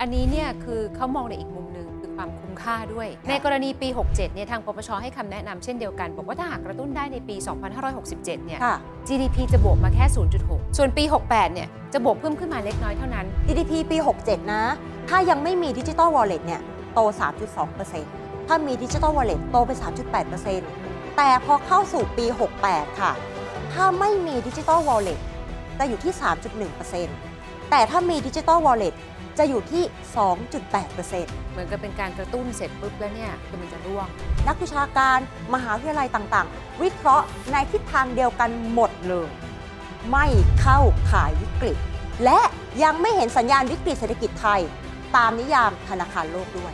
อันนี้เนี่ยคือเขามองในอีกมุมหนึ่งคือความคุ้มค่าด้วย ในกรณีปี 67 เนี่ยทางปปชให้คำแนะนำเช่นเดียวกัน บอกว่าถ้าหากกระตุ้นได้ในปี 2567 เนี่ย GDP จะบวกมาแค่ 0.6 ส่วนปี 68 เนี่ย จะบวกเพิ่มขึ้นมาเล็กน้อยเท่านั้น GDP ปี 67 นะ ถ้ายังไม่มีดิจิตอลวอลเล็ตเนี่ยโต 3.2%ถ้ามีดิจิตอลวอลเล็ตโตไป 3.8%แต่พอเข้าสู่ปี 68 ค่ะ ถ้าไม่มีดิจิตอลวอลเล็ตจะอยู่ที่ 3.1%แต่ถ้ามีดิจิตอลวอลเล็ตจะอยู่ที่ 2.8%เเหมือนกับเป็นการกระตุ้นเสร็จปุ๊บแล้วเนี่ยคือมันจะร่วง นักวิชาการ มหาวิทยาลัยต่างๆ วิเคราะห์ในทิศทางเดียวกันหมดเลยไม่เข้าขายวิกฤต และยังไม่เห็นสัญญาณวิกฤตเศรษฐกิจไทย ตามนิยามธนาคารโลกด้วย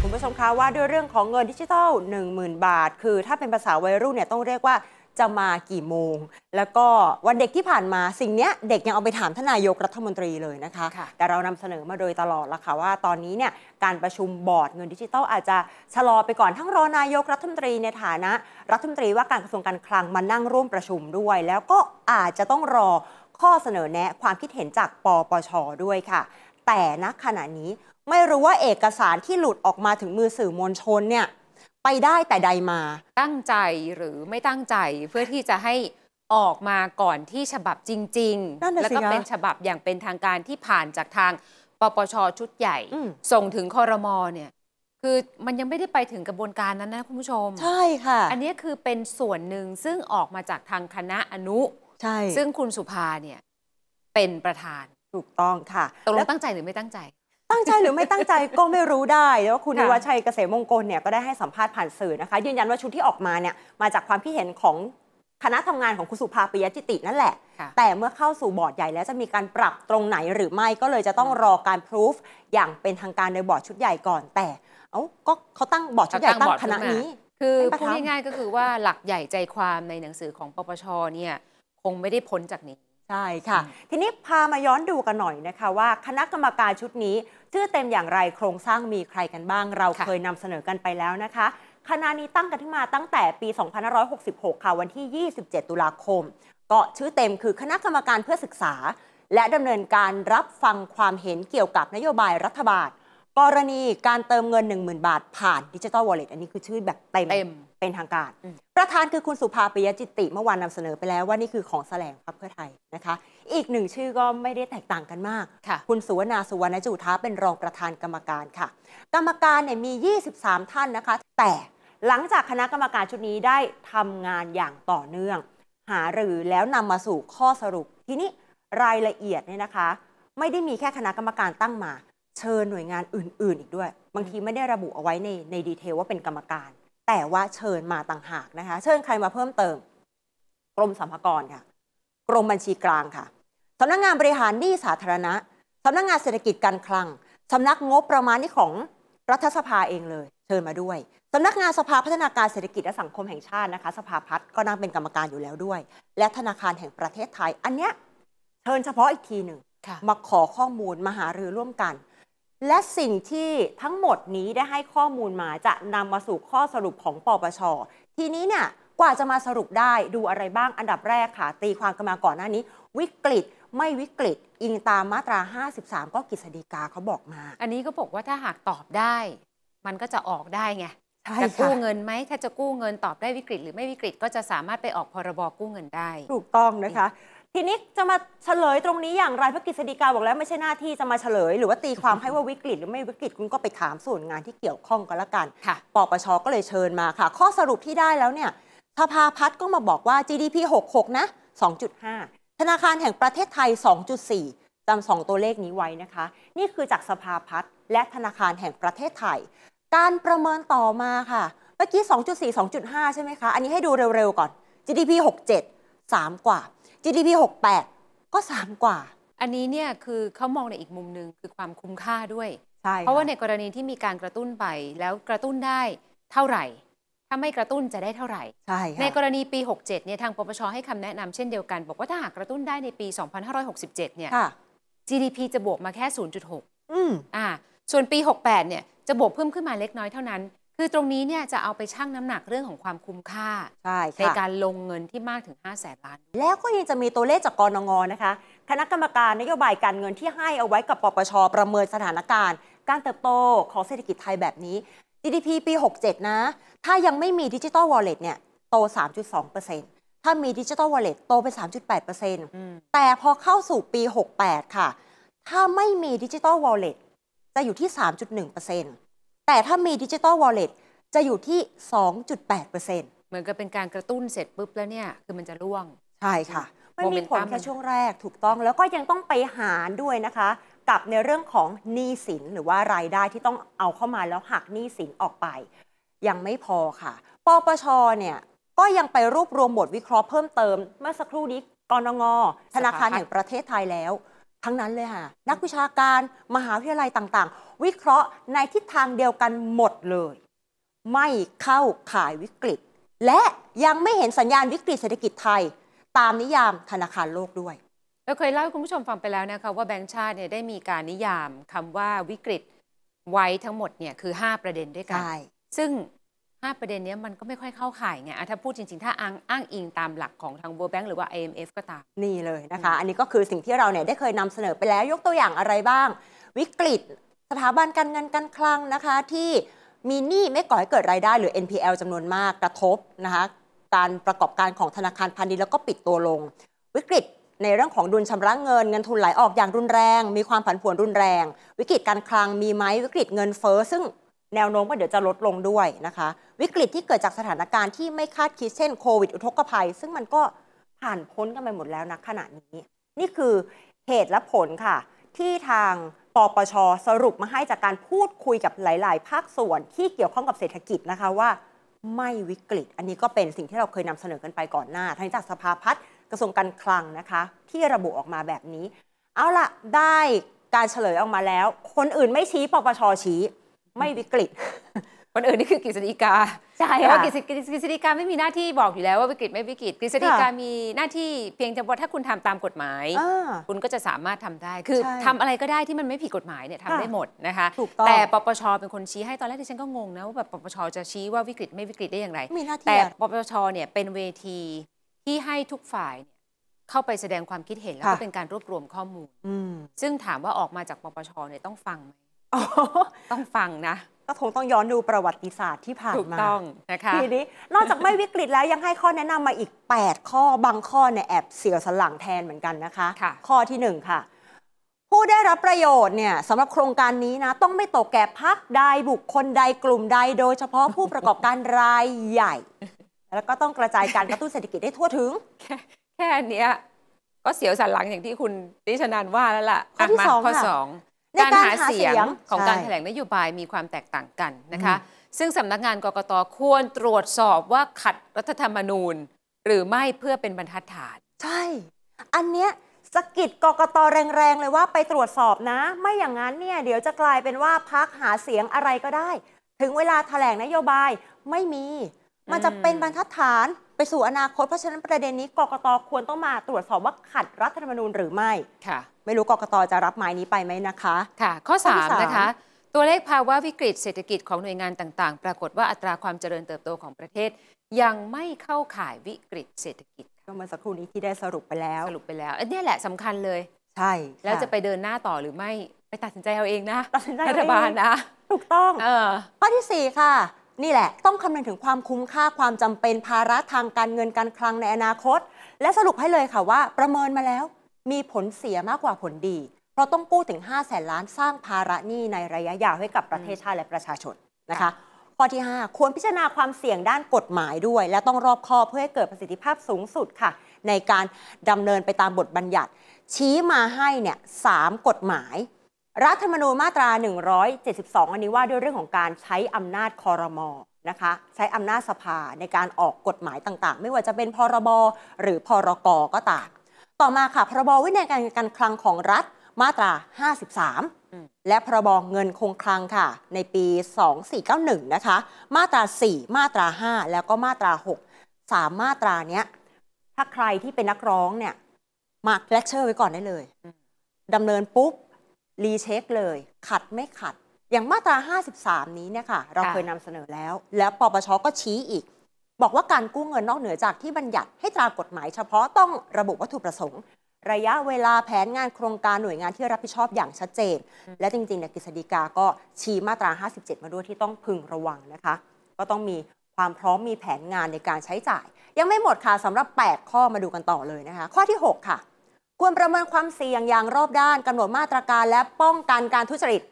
คุณผู้ชมคะว่าด้วยเรื่องของเงินดิจิทัล10,000 บาท คือ ถ้าเป็นภาษาวัยรุ่นเนี่ยต้องเรียกว่าจะมากี่โมง แล้วก็วันเด็กที่ผ่านมาสิ่งเนี้ยเด็กยังเอาไปถามทนายกรัฐมนตรีเลยนะคะคะ แต่เรานำเสนอมาโดยตลอดละค่ะว่า ตอนนี้เนี่ยการประชุมบอร์ดเงินดิจิทัลอาจจะชะลอไปก่อนทั้งรอนายกรัฐมนตรีในฐานะรัฐมนตรีว่าการกระทรวงการคลังมานั่งร่วมประชุมด้วย แล้วก็อาจจะต้องรอข้อเสนอแนะความคิดเห็นจากปปชด้วยค่ะ แต่ณขณะนี้ไม่รู้ว่าเอกสารที่หลุดออกมาถึงมือสื่อมวลชนเนี่ยไปได้แต่ใดมาตั้งใจหรือไม่ตั้งใจ เพื่อที่จะให้ออกมาก่อนที่ฉบับจริงๆแล้วก็เป็นฉบับอย่างเป็นทางการที่ผ่านจากทางปปชชุดใหญ่ ส่งถึงคอรมอเนี่ยคือมันยังไม่ได้ไปถึงกระบวนการนั้นนะคุณผู้ชมใช่ค่ะ อันนี้คือเป็นส่วนหนึ่งซึ่งออกมาจากทางคณะอนุใช่ซึ่งคุณสุภาเนี่ยเป็นประธานถูกต้องค่ะตกลงตั้งใจหรือไม่ตั้งใจตั้งใจหรือไม่ตั้งใจก็ไม่รู้ได้แล้วคุณนิวัชัยเกษมมงคลเนี่ยก็ได้ให้สัมภาษณ์ผ่านสื่อนะคะยืนยันว่าชุดที่ออกมาเนี่ยมาจากความคิดเห็นของคณะทำงานของคุณสุภาปิยจิตินั่นแหละ แต่เมื่อเข้าสู่บอร์ดใหญ่ แล้วจะมีการปรับตรงไหนหรือไม่ก็เลยจะต้องรอการพิสูจอย่างเป็นทางการในบอร์ดชุดใหญ่ก่อน แต่เอ้าก็เขาตั้งบอร์ดชุดใหญ่ตั้งคณะนี้ คือพูดง่ายๆก็คือว่าหลักใหญ่ใจความในหนังสือของปปชเนี่ยคงไม่ได้พ้นจากนี้ใช่ค่ะ ทีนี้พามาย้อนดูกันหน่อยนะคะว่าคณะกรรมการชุดนี้ชื่อเต็มอย่างไรโครงสร้างมีใครกันบ้าง เราเคยนำเสนอกันไปแล้วนะคะคณะนี้ตั้งกันขึ้นมาตั้งแต่ปี 2566ค่ะวันที่ 27 ตุลาคม ก็ชื่อเต็มคือคณะกรรมการเพื่อศึกษา และดำเนินการรับฟังความเห็นเกี่ยวกับนโยบายรัฐบาลกรณีการเติมเงิน 10,000 บาทผ่านดิจิตอลวอลเล็ตอันนี้คือชื่อแบบเต็มเป็นทางการ ประธานคือคุณสุภาปิยจิตติ เมื่อวานนำเสนอไปแล้วว่านี่คือของแสลงพรรคเพื่อไทยนะคะอีกหนึ่งชื่อก็ไม่ได้แตกต่างกันมากค่ะคุณสุวรรณสุวรรณจุ้า เป็นรองประธานกรรมการค่ะ กรรมการเนี่ยมี 23 ท่านนะคะ แต่หลังจากคณะกรรมการชุดนี้ได้ทำงานอย่างต่อเนื่อง หารือแล้วนำมาสู่ข้อสรุป ทีนี้รายละเอียดเนี่ยนะคะ ไม่ได้มีแค่คณะกรรมการตั้งมาเชิญหน่วยงานอื่นๆอีกด้วย บางทีไม่ได้ระบุเอาไว้ในในดีเทลว่าเป็นกรรมการ แต่ว่าเชิญมาต่างหากนะคะ เชิญใครมาเพิ่มเติม กรมสรรพากรค่ะกรมบัญชีกลางค่ะสำนักงานบริหารหนี้สาธารณะสำนักงานเศรษฐกิจการคลังสำนักงบประมาณนี่ของรัฐสภาเองเลย เชิญมาด้วยสำนักงานสภาพัฒนาการเศรษฐกิจและสังคมแห่งชาตินะคะสภาพัฒน์ก็นั่งเป็นกรรมการอยู่แล้วด้วย และธนาคารแห่งประเทศไทยอันเนี้ยเชิญเฉพาะอีกทีหนึ่งมาขอข้อมูล มาหารือร่วมกันและสิ่งที่ทั้งหมดนี้ได้ให้ข้อมูลมาจะนำมาสู่ข้อสรุปของปปช ทีนี้เนี่ยกว่าจะมาสรุปได้ดูอะไรบ้างอันดับแรกค่ะตีความกันมาก่อนหน้านี้ วิกฤตไม่วิกฤตอิงตามมาตรา53ก็กฤษฎีกาเขาบอกมา อันนี้ก็บอกว่าถ้าหากตอบได้ มันก็จะออกได้ไงจะกู้เงินไหมถ้าจะกู้เงินตอบได้วิกฤตหรือไม่วิกฤตก็จะสามารถไปออกพรบกู้เงินได้ถูกต้องนะคะทีนี้จะมาเฉลยตรงนี้อย่างไรเพระกฤษฎีกาบอกแล้วไม่ใช่หน้าที่จะมาเฉลย หรือว่าตีความให้ว่าวิกฤต หรือไม่วิกฤตคุณก็ไปถามส่วนงานที่เกี่ยวข้องก็แล้วกัน ปปชก็เลยเชิญมาค่ะ ข้อสรุปที่ได้แล้วเนี่ย สภาพัฒน์ก็มาบอกว่า GDP 66 นะ 2.5 ธนาคารแห่งประเทศไทย 2.4จำสองตัวเลขนี้ไว้นะคะ นี่คือจากสภาพัฒน์และธนาคารแห่งประเทศไทย การประเมินต่อมาค่ะเมื่อกี้2.4 2.5ใช่ไหมคะอันนี้ให้ดูเร็วๆก่อน GDP 67 3 กว่า GDP 68 ก็ 3 กว่า อันนี้เนี่ยคือเขามองในอีกมุมหนึ่งคือความคุ้มค่าด้วยใช่เพราะว่าในกรณีที่มีการกระตุ้นไปแล้วกระตุ้นได้เท่าไหร่ ถ้าไม่กระตุ้นจะได้เท่าไหร่ใช่ในกรณีปี 67เนี่ยทางปปชให้คำแนะนำเช่นเดียวกัน บอกว่าถ้าหากกระตุ้นได้ในปี 2567เนี่ย GDP จะบวกมาแค่ 0.6อืมอ่าส่วนปี 68เนี่ยจะบวกเพิ่มขึ้นมาเล็กน้อยเท่านั้นคือตรงนี้เนี่ยจะเอาไปชั่งน้ำหนักเรื่องของความคุ้มค่าใช่ในการลงเงินที่มากถึง5 0 0แสนล้านแล้วก็ยังจะมีตัวเลขจากกรนง นะคะ คณะกรรมการนโยบายการเงินที่ให้เอาไว้กับปปชประเมินสถานการณ์ การเติบโตของเศรษฐกิจไทยแบบนี้ GDP ปี 67 นะ ถ้ายังไม่มีดิจิตอลวอลเล็ตเนี่ยโต 3.2%ถ้ามีดิจิตอลวอลเล็ตโตไป3.8%มแต่พอเข้าสู่ปี 68 ค่ะ ถ้าไม่มีดิจิตอลวอลเล็ตจะอยู่ที่3.1%เแต่ถ้ามีดิจิตอลวอลเล็ตจะอยู่ที่ 2.8%เปเหมือนกับเป็นการกระตุ้นเสร็จปุ๊บแล้วเนี่ย คือมันจะร่วงใช่ค่ะมันมีผลแค่ช่วงแรกถูกต้องแล้วก็ยังต้องไปหารด้วยนะคะ กับในเรื่องของหนี้สิน หรือว่ารายได้ที่ต้องเอาเข้ามาแล้วหักหนี้สินออกไป ยังไม่พอค่ะ ปปชเนี่ย ก็ยังไปรวบรวมบทวิเคราะห์เพิ่มเติม เมื่อสักครู่นี้กรงงธนาคารแห่งประเทศไทยแล้ว ทั้งนั้นเลยค่ะ นักวิชาการมหาวิทยาลัยต่างๆวิเคราะห์ในทิศทางเดียวกันหมดเลย ไม่เข้าข่ายวิกฤต และยังไม่เห็นสัญญาณวิกฤต เศรษฐกิจไทย ตามนิยามธนาคารโลกด้วยเราเคยเล่าให้คุณผู้ชมฟังไปแล้วนะคะว่าแบงก์ชาติเนี่ยได้มีการนิยามคำว่าวิกฤตไว้ทั้งหมดเนี่ยคือ 5 ประเด็นด้วยกันซึ่ง 5 ประเด็นนี้มันก็ไม่ค่อยเข้าข่ายไงถ้าพูดจริงๆถ้าอ้างอ้างอิงตามหลักของทาง World Bank หรือว่า IMF ก็ตามนี่เลยนะคะอันนี้ก็คือสิ่งที่เราเนี่ยได้เคยนำเสนอไปแล้ว ยกตัวอย่างอะไรบ้างวิกฤตสถาบันการเงินการคลังนะคะ ที่มีหนี้ไม่ก่อให้เกิดรายได้หรือ NPL จำนวนมากกระทบ นะคะการประกอบการของธนาคารพาณิชย์แล้วก็ปิดตัวลง วิกฤตในเรื่องของดุลชำระเงินเงินทุนไหลออกอย่างรุนแรง มีความผันผวนรุนแรง วิกฤตการคลังมีไหมวิกฤตเงินเฟ้อ ซึ่งแนวโน้มก็เดี๋ยวจะลดลงด้วยนะคะ วิกฤตที่เกิดจากสถานการณ์ที่ไม่คาดคิดเช่นโควิดอุทกภัย ซึ่งมันก็ผ่านพ้นกันไปหมดแล้วนะขณะนี้ นี่คือเหตุและผลค่ะ ที่ทางปปช สรุปมาให้จากการพูดคุยกับหลาย ๆ ภาคส่วนที่เกี่ยวข้องกับเศรษฐกิจนะคะว่า ไม่วิกฤต อันนี้ก็เป็นสิ่งที่เราเคยนำเสนอกันไปก่อนหน้าทั้งจากสภาพัฒน์กระทรวงการคลังนะคะ ที่ระบุออกมาแบบนี้ เอาละได้การเฉลยออกมาแล้ว คนอื่นไม่ชี้ปปช ชี้ไม่วิกฤตันอื่นนี่คือกฤษฎีกาใช่ค่ะกฤษฎีกาไม่มีหน้าที่บอกอยู่แล้วว่าวิกฤตไม่วิกฤตกฤษฎีกามีหน้าที่เพียงแต่ว่าถ้าคุณทำตามกฎหมายคุณก็จะสามารถทำได้คือ ทำอะไรก็ได้ที่มันไม่ผิดกฎหมายเนี่ยทำได้หมดนะคะแต่ปปชเป็นคนชี้ให้ตอนแรกที่ฉันก็งงนะว่าแบบปปชจะชี้ว่าวิกฤตไม่วิกฤตได้อย่างไรแต่ ปปชเนี่ยเป็นเวที ที่ให้ทุกฝ่ายเข้าไปแสดงความคิดเห็นแล้วก็เป็นการรวบรวมข้อมูลซึ่งถามว่าออกมาจากปปชเนี่ยต้องฟังไหมต้องฟังนะก็คงต้องย้อนดูประวัติศาสตร์ที่ผ่านมา ถูกต้องนะคะทีนี้นอกจากไม่วิกฤตแล้วยังให้ข้อแนะนำมาอีก 8 ข้อบางข้อเนี่ยแอบเสียวสลังแทนเหมือนกันนะคะคะ ข้อที่ 1 ค่ะ ผู้ได้รับประโยชน์เนี่ยสำหรับโครงการนี้นะต้องไม่ตกแก่พักใดบุคคลใดกลุ่มใดโดยเฉพาะผู้ประกอบการรายใหญ่ แล้วก็ต้องกระจายการกระตุ้นเศรษฐกิจได้ทั่วถึง แค่แค่นี้ก็เสียวสันหลังอย่างที่คุณดิชนันว่าแล้วล่ะข้อที่สองข้อสองการหาเสียงของการแถลงนโยบายมีความแตกต่างกันนะคะ ซึ่งสำนักงานกกตควรตรวจสอบว่าขัดรัฐธรรมนูญ หรือไม่เพื่อเป็นบรรทัดฐาน ใช่ อันเนี้ยสกิดกกตแรงๆ เลยว่าไปตรวจสอบนะ ไม่อย่างนั้นเนี่ย เดี๋ยวจะกลายเป็นว่าพักหาเสียงอะไรก็ได้ ถึงเวลาถแถลงนโยบายไม่มี มันจะเป็นบรรทัดฐาน ไปสู่อนาคตเพราะฉะนั้นประเด็นนี้กกตควรต้องมาตรวจสอบว่าขัดรัฐธรรมนูญหรือไม่ค่ะไม่รู้กกตจะรับไม้นี้ไปไหมนะคะ ค่ะ ข้อ 3 นะคะ ตัวเลขภาวะวิกฤตเศรษฐกิจของหน่วยงานต่างๆ ปรากฏว่าอัตราความเจริญเติบโตของประเทศ ยังไม่เข้าข่ายวิกฤตเศรษฐกิจก็เมื่อสักครู่นี้ที่ได้สรุปไปแล้วสรุปไปแล้วอันนี้แหละสำคัญเลย ใช่ แล้วจะไปเดินหน้าต่อหรือไม่ไปตัดสินใจเอาเองนะตัดสินใจรัฐบาลนะถูกต้องออข้อที่4ค่ะ นี่แหละต้องคำนึงถึงความคุ้มค่าความจำเป็นภาระทางการเงินการคลังในอนาคต และสรุปให้เลยค่ะว่า ประเมินมาแล้วมีผลเสียมากกว่าผลดี เพราะต้องกู้ถึง 5 แสนล้านสร้างภาระหนี้ในระยะยาวให้กับประเทศชาติและประชาชน นะคะ ข้อที่ 5 ควรพิจารณาความเสี่ยงด้านกฎหมายด้วย และต้องรอบคอบเพื่อให้เกิดประสิทธิภาพสูงสุดค่ะ ในการดำเนินไปตามบทบัญญัติ ชี้มาให้เนี่ยสกฎหมาย รัฐธรรมนูญมาตรา 172 อันนี้ว่าด้วยเรื่องของการใช้อำนาจคอรมอนะคะใช้อำนาจสภาในการออกกฎหมายต่าง ๆ ไม่ว่าจะเป็นพรบรหรือพรกก็ตามต่อมาค่ะ พรบ วินัยการนการคลังของรัฐ มาตรา 53 และพรบ เงินคงคลังค่ะ ในปี 2491 นะคะ มาตรา 4 มาตรา 5 แล้วก็มาตรา6 3มาตราเนี้ย ถ้าใครที่เป็นนักร้องเนี่ย มาเลคเชอร์ไว้ก่อนได้เลย ดำเนินปุ๊บ รีเช็คเลย ขัดไม่ขัด อย่างมาตรา 53 นี้เนี่ยค่ะ เราเคยนำเสนอแล้ว แล้วปปช ก็ชี้อีกบอกว่าการกู้เงินนอกเหนือจากที่บัญญัติให้ตรากฎหมายเฉพาะต้องระบุวัตถุประสงค์ ระยะเวลาแผนงานโครงการหน่วยงานที่รับผิดชอบอย่างชัดเจน และจริงๆเนี่ยกฤษฎีกาก็ชี้มาตรา 57 มาด้วยที่ต้องพึงระวังนะคะ ก็ต้องมีความพร้อมมีแผนงานในการใช้จ่าย ยังไม่หมดค่ะสำหรับ 8 ข้อมาดูกันต่อเลยนะคะ ข้อที่ 6 ค่ะ ควรประเมินความเสี่ยงอย่างรอบด้านกำหนดมาตรการและป้องกันการทุจริต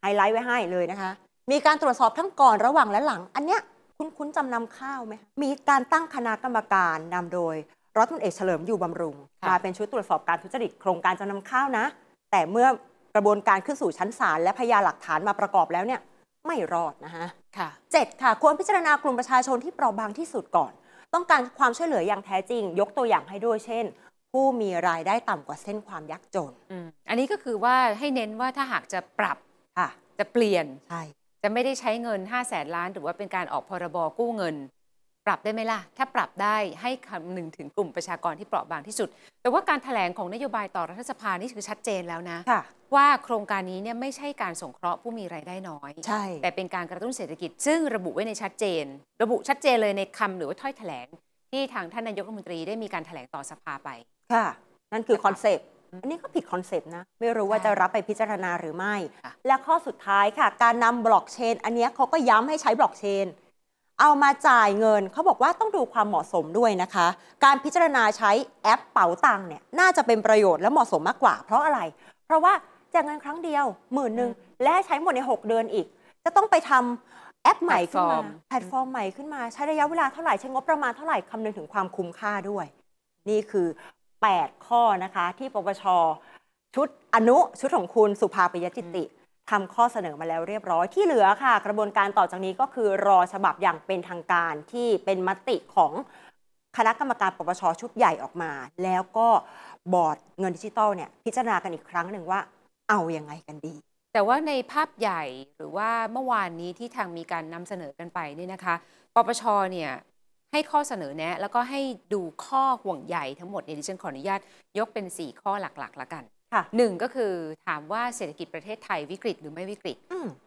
ไฮไลท์ไว้ให้เลยนะคะมีการตรวจสอบทั้งก่อนระหว่างและหลัง อันเนี้ยคุณคุ้นจำนำข้าวไหม มีการตั้งคณะกรรมการนำโดยรัฐมนตรีเฉลิมอยู่บำรุงมาเป็นชุดตรวจสอบการทุจริตโครงการจำนำข้าวนะ แต่เมื่อกระบวนการขึ้นสู่ชั้นศาลและพยานหลักฐานมาประกอบแล้วเนี่ยไม่รอดนะคะค่ะเจ็ดค่ะ ควรพิจารณากลุ่มประชาชนที่เปราะบางที่สุดก่อน ต้องการความช่วยเหลืออย่างแท้จริง ยกตัวอย่างให้ด้วยเช่น ผู้มีรายได้ต่ำกว่าเส้นความยากจน อันนี้ก็คือว่าให้เน้นว่าถ้าหากจะปรับจะเปลี่ยนใช่จะไม่ได้ใช้เงิน5 0 0แสนล้าน หรือว่าเป็นการออกพรบกู้เงิน ปรับได้ไหมล่ะถ้าปรับได้ให้คำหนึ่งถึงกลุ่มประชากรที่เปราะบางที่สุด แต่ว่าการถแถลงของนโยบายต่อรัฐสภานี่คือชัดเจนแล้วนะะว่าโครงการนี้เนี่ยไม่ใช่การสงเคราะห์ผู้มีรายได้น้อยใช่แต่เป็นการกระตุ้นเศรษฐกิจซึ่งระบุไว้ในชัดเจน ระบุชัดเจนเลยในคำหรือว่าถ้อยแถลงที่ทางท่านนายกรัฐมนตรีได้มีการถแถลงต่อสภาไปค่ะ นั่นคือคอนเซปต์อันนี้ก็ผิดคอนเซปต์นะ ไม่รู้ว่าจะรับไปพิจารณาหรือไม่ และข้อสุดท้ายค่ะการนำบล็อกเชนอันนี้เขาก็ย้ำให้ใช้บล็อกเชน เอามาจ่ายเงินเขาบอกว่าต้องดูความเหมาะสมด้วยนะคะ การพิจารณาใช้แอปเป๋าตังเนี่ยน่าจะเป็นประโยชน์และเหมาะสมมากกว่าเพราะอะไรเพราะว่าจ่ายเงินครั้งเดียวหมื่นหนึ่งและใช้หมดใน 6 เดือนอีก จะต้องไปทำแอปใหม่ขึ้นมาแพลตฟอร์มใหม่ขึ้นมาใช้ระยะเวลาเท่าไหร่ใช้งบประมาณเท่าไหร่คำนึงถึงความคุ้มค่าด้วย นี่คือ8 ข้อนะคะที่ปปชชุดอนุชุดของคุณสุภาปยจิติทำข้อเสนอมาแล้วเรียบร้อยที่เหลือค่ะ กระบวนการต่อจากนี้ก็คือรอฉบับอย่างเป็นทางการที่เป็นมติของคณะกรรมการ ปปชชุดใหญ่ออกมา แล้วก็บอร์ดเงินดิจิตอลเนี่ยพิจารณากันอีกครั้งหนึ่งว่า เอาอยัางไงกันดี แต่ว่าในภาพใหญ่หรือว่าเมื่อวานนี้ที่ทางมีการนำเสนอกันไปเนี่ยนะคะ ปปชเนี่ยให้ข้อเสนอแนะแล้วก็ให้ดูข้อห่วงใยทั้งหมดเนี่ยดิฉันขออนุญาต ยกเป็น 4 ข้อหลักๆ ละกัน ค่ะหนึ่งก็คือถามว่าเศรษฐกิจประเทศไทยวิกฤตหรือไม่วิกฤต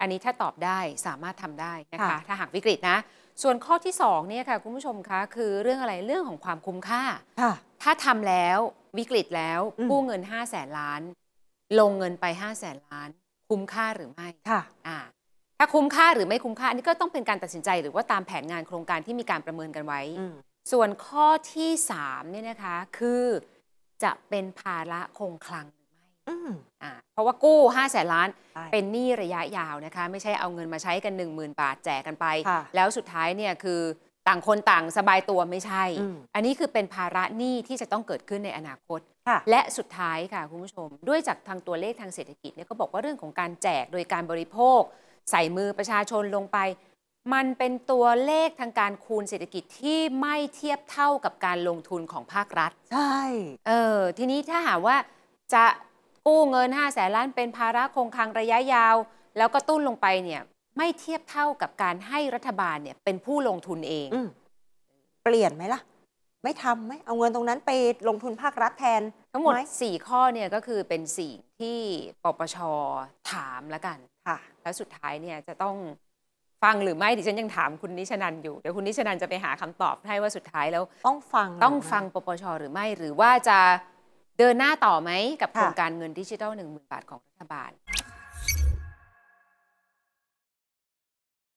อันนี้ถ้าตอบได้สามารถทำได้นะคะถ้าหากวิกฤตนะ ส่วนข้อที่2เนี่ยค่ะ คุณผู้ชมคะ คือเรื่องอะไรเรื่องของความคุ้มค่าค่ะถ้าทำแล้ววิกฤตแล้วกู้เงิน5้าแสนล้านลงเงินไป5้าแสนล้าน คุ้มค่าหรือไม่ค่ะอ่าถ้าคุ้มค่าหรือไม่คุ้มค่านี่ก็ต้องเป็นการตัดสินใจหรือว่าตามแผนงานโครงการที่มีการประเมินกันไว้ ส่วนข้อที่3เนี่ยนะคะคือจะเป็นภาระคงคลังหรือไม่เพราะว่ากู้5้าแสนล้านเป็นหนี้ระยะยาวนะคะไม่ใช่เอาเงินมาใช้กัน1 0,000บาทแจกกันไปแล้วสุดท้ายเนี่ยคือต่างคนต่างสบายตัวไม่ใช่ อันนี้คือเป็นภาระหนี้ที่จะต้องเกิดขึ้นในอนาคต และสุดท้ายค่ะ คุณผู้ชม ด้วยจากทางตัวเลขทางเศรษฐกิจเนี่ยก็บอกว่าเรื่องของการแจกโดยการบริโภคใส่มือประชาชนลงไป มันเป็นตัวเลขทางการคูณเศรษฐกิจที่ไม่เทียบเท่ากับการลงทุนของภาครัฐใช่ เออทีนี้ถ้าหากว่าจะกู้เงิน5้าแสนล้านเป็นภาระคงคลังระยะยาว แล้วก็ตุ้นลงไปเนี่ยไม่เทียบเท่ากับการให้รัฐบาลเนี่ยเป็นผู้ลงทุนเองอเปลี่ยนไหมล่ะ ไม่ทำไหมเอาเงินตรงนั้นไปลงทุนภาครัฐแทน ทั้งหมด่ข้อเนี่ยก็คือเป็นสิ่งที่ปปชถามแล้วกันค่ะแล้วสุดท้ายเนี่ยจะต้องฟังหรือไม่ดิฉันยังถามคุณนิชนันอยู่ เดี๋ยวคุณนิชนันจะไปหาคำตอบให้ว่าสุดท้ายแล้วต้องฟังต้องฟังปปชหรือไม่ หรือว่าจะเดินหน้าต่อไหมกับโครงการเงินดิจิทัลหนึ่งหมื่นบาทของรัฐบาล